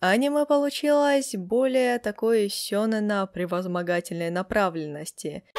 Аниме получилось более такой сёнэна превозмогательной направленности –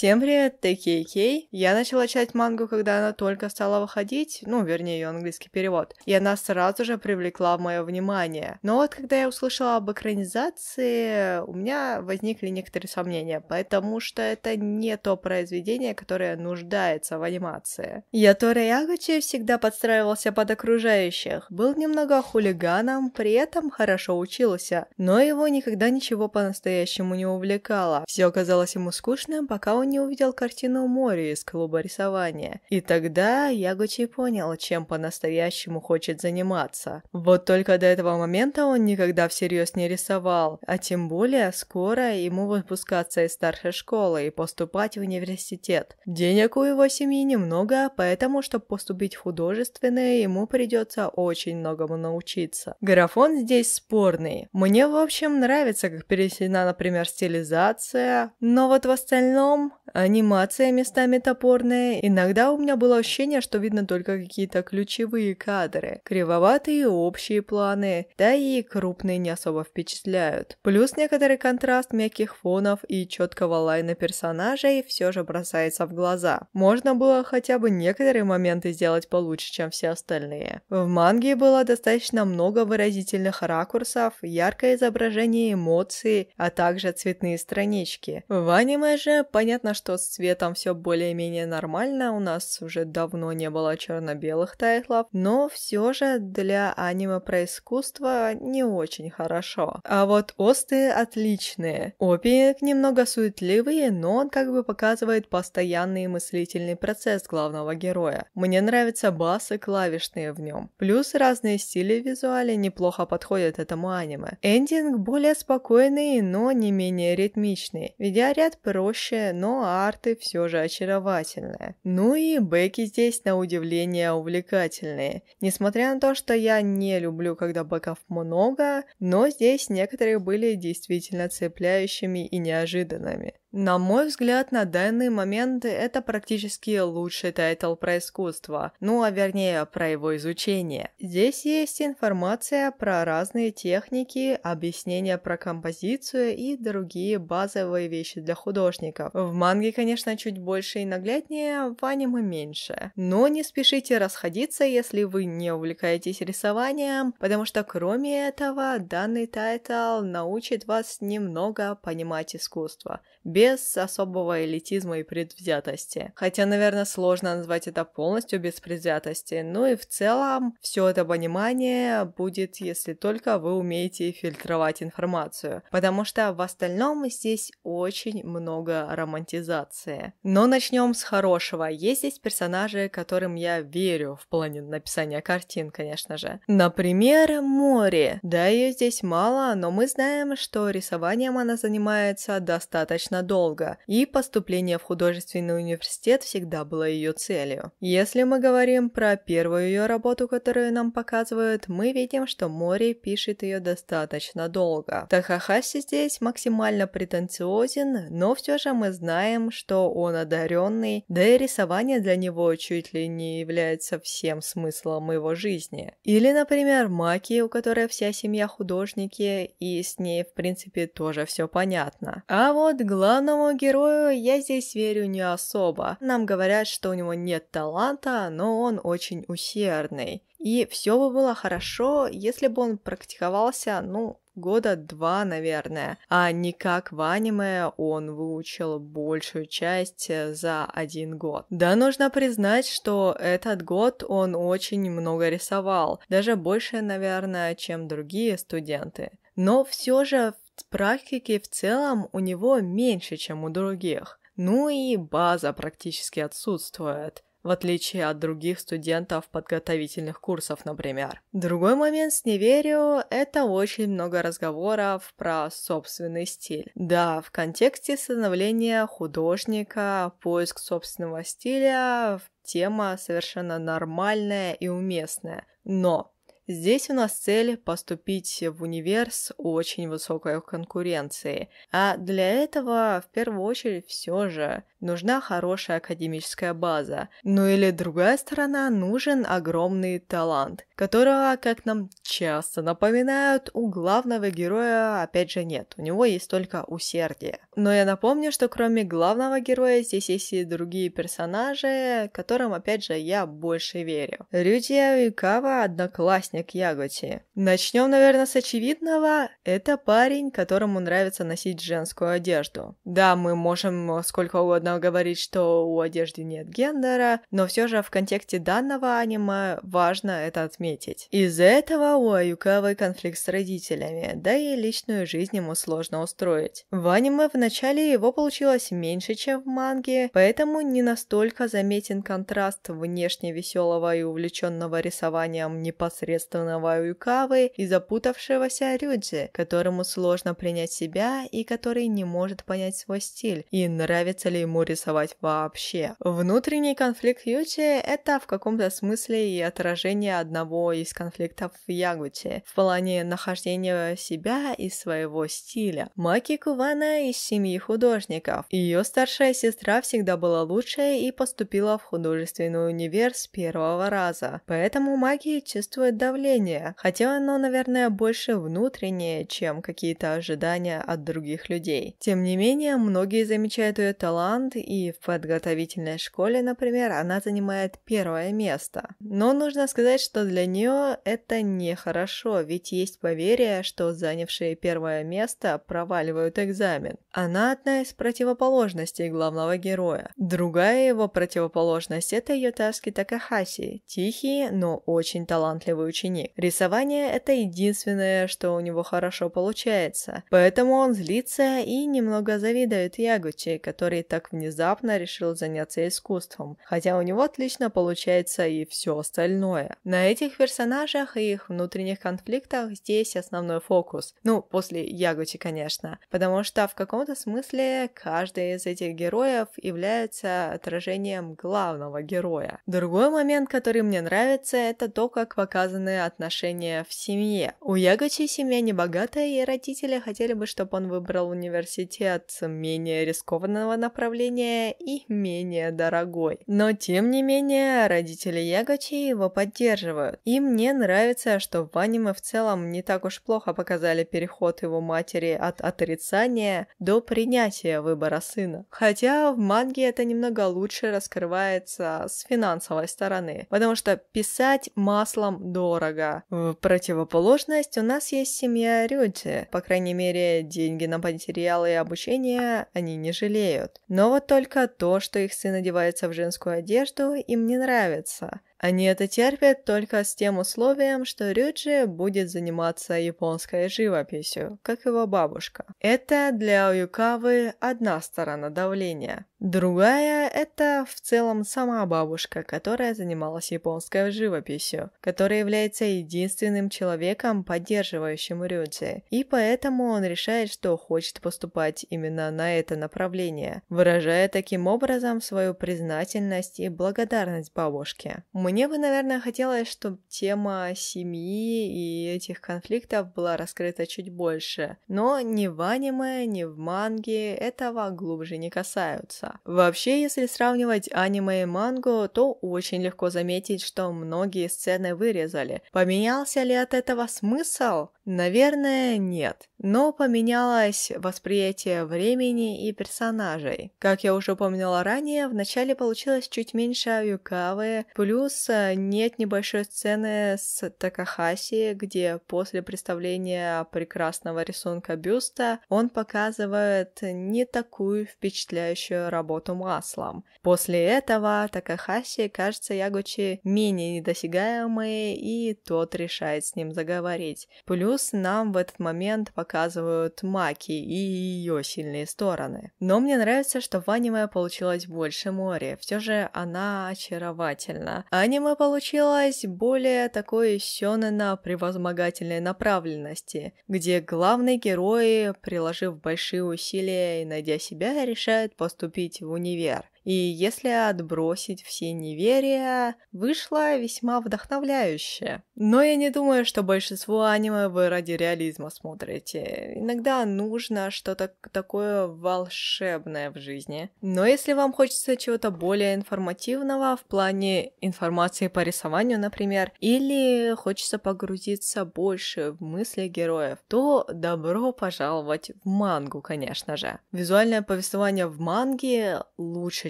Всем привет, это Кей. Я начала читать мангу, когда она только стала выходить, ну, вернее, ее английский перевод, и она сразу же привлекла мое внимание. Но вот когда я услышала об экранизации, у меня возникли некоторые сомнения, потому что это не то произведение, которое нуждается в анимации. Ятори Ягучи всегда подстраивался под окружающих, был немного хулиганом, при этом хорошо учился, но его никогда ничего по-настоящему не увлекало. Все казалось ему скучным, пока он не увидел картину моря из клуба рисования. И тогда Ягучи понял, чем по-настоящему хочет заниматься. Вот только до этого момента он никогда всерьез не рисовал, а тем более скоро ему выпускаться из старшей школы и поступать в университет. Денег у его семьи немного, поэтому, чтобы поступить в художественное, ему придется очень многому научиться. Графон здесь спорный. Мне, в общем, нравится, как пересечена, например, стилизация, но вот в остальном Анимация местами топорная, иногда у меня было ощущение, что видно только какие-то ключевые кадры, кривоватые общие планы, да и крупные не особо впечатляют. Плюс некоторый контраст мягких фонов и четкого лайна персонажей все же бросается в глаза. Можно было хотя бы некоторые моменты сделать получше, чем все остальные. В манге было достаточно много выразительных ракурсов, яркое изображение эмоций, а также цветные странички. В аниме же понятно, что что с цветом все более-менее нормально, у нас уже давно не было черно-белых тайтлов, но все же для аниме про искусство не очень хорошо. А вот остые отличные. Опинг немного суетливые, но он как бы показывает постоянный мыслительный процесс главного героя. Мне нравятся басы клавишные в нем. Плюс разные стили в визуале неплохо подходят этому аниме. Эндинг более спокойный, но не менее ритмичный. Видеоряд проще, но арты все же очаровательная. Ну и бэки здесь, на удивление, увлекательные. Несмотря на то, что я не люблю, когда бэков много, но здесь некоторые были действительно цепляющими и неожиданными. На мой взгляд, на данный момент это практически лучший тайтл про искусство, ну а вернее про его изучение. Здесь есть информация про разные техники, объяснения про композицию и другие базовые вещи для художников. В манге, конечно, чуть больше и нагляднее, в аниме меньше. Но не спешите расходиться, если вы не увлекаетесь рисованием, потому что кроме этого данный тайтл научит вас немного понимать искусство без особого элитизма и предвзятости. Хотя, наверное, сложно назвать это полностью без предвзятости, Ну и в целом все это понимание будет, если только вы умеете фильтровать информацию, потому что в остальном здесь очень много романтизации. Но начнем с хорошего. Есть здесь персонажи, которым я верю в плане написания картин, конечно же. Например, море. Да, ее здесь мало, но мы знаем, что рисованием она занимается достаточно долго, и поступление в художественный университет всегда было ее целью. Если мы говорим про первую ее работу, которую нам показывают, мы видим, что Мори пишет ее достаточно долго. Тахахаси здесь максимально претенциозен, но все же мы знаем, что он одаренный, да и рисование для него чуть ли не является всем смыслом его жизни. Или, например, Маки, у которой вся семья художники, и с ней, в принципе, тоже все понятно. А вот главное Данному герою я здесь верю не особо. Нам говорят, что у него нет таланта, но он очень усердный. И все бы было хорошо, если бы он практиковался, ну, года два, наверное. А не как в аниме он выучил большую часть э, за один год. Да, нужно признать, что этот год он очень много рисовал. Даже больше, наверное, чем другие студенты. Но все же Практики в целом у него меньше, чем у других, ну и база практически отсутствует в отличие от других студентов подготовительных курсов, например. Другой момент с неверию – это очень много разговоров про собственный стиль. Да, в контексте становления художника, поиск собственного стиля – тема совершенно нормальная и уместная. Но Здесь у нас цель поступить в универ с очень высокой конкуренцией, а для этого в первую очередь все же нужна хорошая академическая база. Ну или другая сторона, нужен огромный талант которого, как нам часто напоминают, у главного героя опять же нет. У него есть только усердие. Но я напомню, что кроме главного героя здесь есть и другие персонажи, которым опять же я больше верю. Рюдия Юкава – одноклассник Яготи. Начнем, наверное, с очевидного. Это парень, которому нравится носить женскую одежду. Да, мы можем сколько угодно говорить, что у одежды нет гендера, но все же в контексте данного аниме важно это отметить заметить. Из этого у Аюкавы конфликт с родителями, да и личную жизнь ему сложно устроить. В аниме в начале его получилось меньше, чем в манге, поэтому не настолько заметен контраст внешне веселого и увлеченного рисованием непосредственного Аюкавы и запутавшегося Рюдзи, которому сложно принять себя и который не может понять свой стиль и нравится ли ему рисовать вообще. Внутренний конфликт Юджи – это в каком-то смысле и отражение одного из конфликтов в Ягуте в плане нахождения себя и своего стиля. Маки Кувана из семьи художников. Ее старшая сестра всегда была лучшей и поступила в художественный универ с первого раза. Поэтому Маки чувствует давление, хотя оно, наверное, больше внутреннее, чем какие-то ожидания от других людей. Тем не менее, многие замечают ее талант, и в подготовительной школе, например, она занимает первое место. Но нужно сказать, что для нее это нехорошо, ведь есть поверье, что занявшие первое место проваливают экзамен. Она одна из противоположностей главного героя. Другая его противоположность – это Йотаски Такахаси, тихий, но очень талантливый ученик. Рисование – это единственное, что у него хорошо получается, поэтому он злится и немного завидует Ягучи, который так внезапно решил заняться искусством, хотя у него отлично получается и все остальное. На этих их персонажах и их внутренних конфликтах здесь основной фокус. Ну, после Ягути, конечно. Потому что в каком-то смысле каждый из этих героев является отражением главного героя. Другой момент, который мне нравится, это то, как показаны отношения в семье. У Ягучи семья небогатая, и родители хотели бы, чтобы он выбрал университет менее рискованного направления и менее дорогой. Но, тем не менее, родители Ягачи его поддерживают. И мне нравится, что в аниме в целом не так уж плохо показали переход его матери от отрицания до принятия выбора сына. Хотя в манге это немного лучше раскрывается с финансовой стороны, потому что писать маслом дорого. В противоположность у нас есть семья Рюджи. По крайней мере, деньги на материалы и обучение они не жалеют. Но вот только то, что их сын одевается в женскую одежду, им не нравится. Они это терпят только с тем условием, что Рюджи будет заниматься японской живописью, как его бабушка. Это для Юкавы одна сторона давления. Другая – это в целом сама бабушка, которая занималась японской живописью, которая является единственным человеком, поддерживающим Рюдзи, и поэтому он решает, что хочет поступать именно на это направление, выражая таким образом свою признательность и благодарность бабушке. Мне бы, наверное, хотелось, чтобы тема семьи и этих конфликтов была раскрыта чуть больше, но ни в аниме, ни в манге этого глубже не касаются. Вообще, если сравнивать аниме и мангу, то очень легко заметить, что многие сцены вырезали. Поменялся ли от этого смысл? Наверное, нет. Но поменялось восприятие времени и персонажей. Как я уже упоминала ранее, вначале получилось чуть меньше Аюкавы, плюс э, нет небольшой сцены с Такахаси, где после представления прекрасного рисунка бюста он показывает не такую впечатляющую работу работу маслом. После этого Такахаси кажется Ягучи менее недосягаемой, и тот решает с ним заговорить. Плюс нам в этот момент показывают Маки и ее сильные стороны. Но мне нравится, что в аниме получилось больше море, все же она очаровательна. Аниме получилось более такой сёнэна превозмогательной направленности, где главный герой, приложив большие усилия и найдя себя, решает поступить поступить в универ. И если отбросить все неверия, вышло весьма вдохновляюще. Но я не думаю, что большинство аниме вы ради реализма смотрите. Иногда нужно что-то такое волшебное в жизни. Но если вам хочется чего-то более информативного в плане информации по рисованию, например, или хочется погрузиться больше в мысли героев, то добро пожаловать в мангу, конечно же. Визуальное повествование в манге лучше,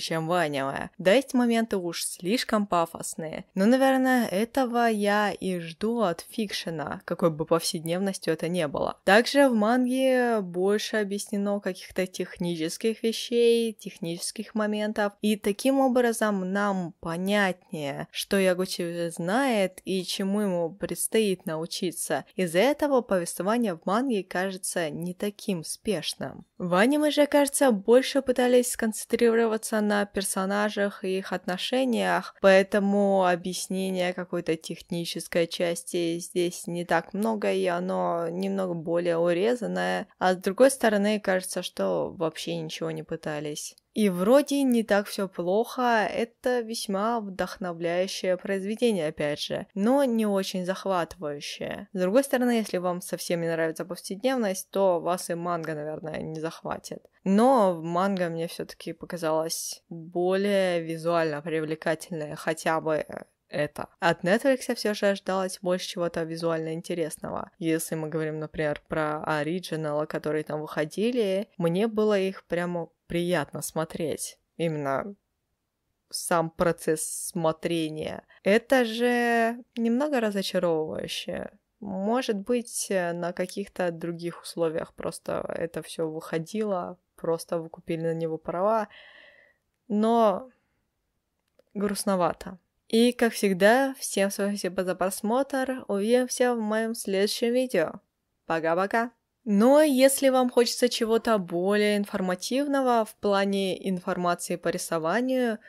чем Ванева, да есть моменты уж слишком пафосные. Но, наверное, этого я и жду от фикшена, какой бы повседневностью это не было. Также в манге больше объяснено каких-то технических вещей, технических моментов, и таким образом нам понятнее, что Ягучи знает и чему ему предстоит научиться. Из-за этого повествование в манге кажется не таким спешным. В аниме же, кажется, больше пытались сконцентрироваться на персонажах и их отношениях, поэтому объяснения какой-то технической части здесь не так много, и оно немного более урезанное. А с другой стороны, кажется, что вообще ничего не пытались. И вроде не так все плохо, это весьма вдохновляющее произведение, опять же, но не очень захватывающее. С другой стороны, если вам совсем не нравится повседневность, то вас и манга, наверное, не захватит. Но манга мне все-таки показалась более визуально привлекательной, хотя бы это. От Netflix все же ожидалось больше чего-то визуально интересного. Если мы говорим, например, про Оригинала, которые там выходили, мне было их прямо приятно смотреть. Именно сам процесс смотрения. Это же немного разочаровывающе. Может быть, э, на каких-то других условиях просто это все выходило, просто вы купили на него права, но грустновато. И, как всегда, всем спасибо за просмотр. Увидимся в моем следующем видео. Пока-пока! Но если вам хочется чего-то более информативного в плане информации по рисованию –